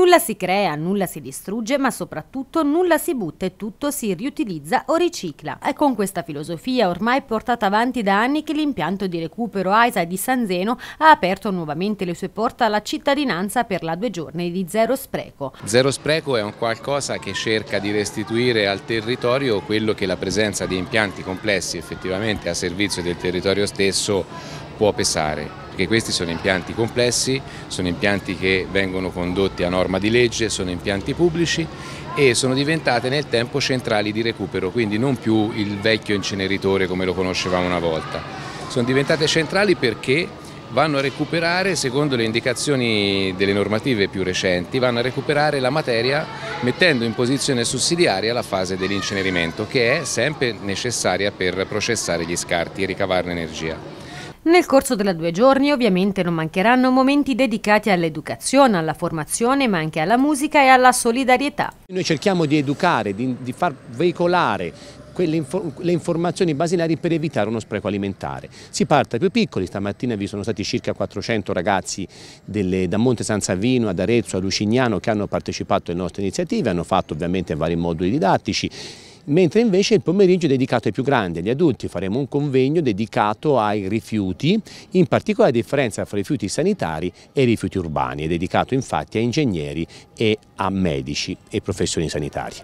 Nulla si crea, nulla si distrugge, ma soprattutto nulla si butta e tutto si riutilizza o ricicla. È con questa filosofia ormai portata avanti da anni che l'impianto di recupero AISA di San Zeno ha aperto nuovamente le sue porte alla cittadinanza per la due giorni di Zero Spreco. Zero Spreco è un qualcosa che cerca di restituire al territorio quello che la presenza di impianti complessi effettivamente a servizio del territorio stesso può pesare perché questi sono impianti complessi, sono impianti che vengono condotti a norma di legge, sono impianti pubblici e sono diventate nel tempo centrali di recupero, quindi non più il vecchio inceneritore come lo conoscevamo una volta. Sono diventate centrali perché vanno a recuperare, secondo le indicazioni delle normative più recenti, vanno a recuperare la materia mettendo in posizione sussidiaria la fase dell'incenerimento che è sempre necessaria per processare gli scarti e ricavarne energia. Nel corso della due giorni ovviamente non mancheranno momenti dedicati all'educazione, alla formazione, ma anche alla musica e alla solidarietà. Noi cerchiamo di educare, di, di far veicolare le informazioni basilari per evitare uno spreco alimentare. Si parte dai più piccoli, stamattina vi sono stati circa 400 ragazzi delle, da Monte San Savino ad Arezzo, a Lucignano che hanno partecipato alle nostre iniziative, hanno fatto ovviamente vari moduli didattici mentre invece il pomeriggio è dedicato ai più grandi, agli adulti. Faremo un convegno dedicato ai rifiuti, in particolare la differenza tra rifiuti sanitari e rifiuti urbani, è dedicato infatti a ingegneri e a medici e professioni sanitarie.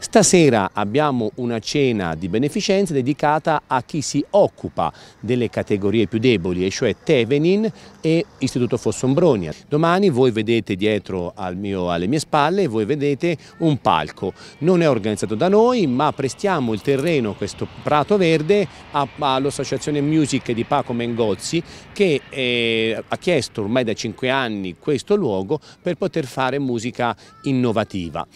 Stasera abbiamo una cena di beneficenza dedicata a chi si occupa delle categorie più deboli, e cioè Tevenin e Istituto Fossombronia. Domani voi vedete dietro al mio, alle mie spalle, voi vedete un palco. Non è organizzato da noi, ma prestiamo il terreno, questo prato verde, all'Associazione Music di Paco Mengozzi che eh, ha chiesto ormai da cinque anni questo luogo per poter fare musica innovativa.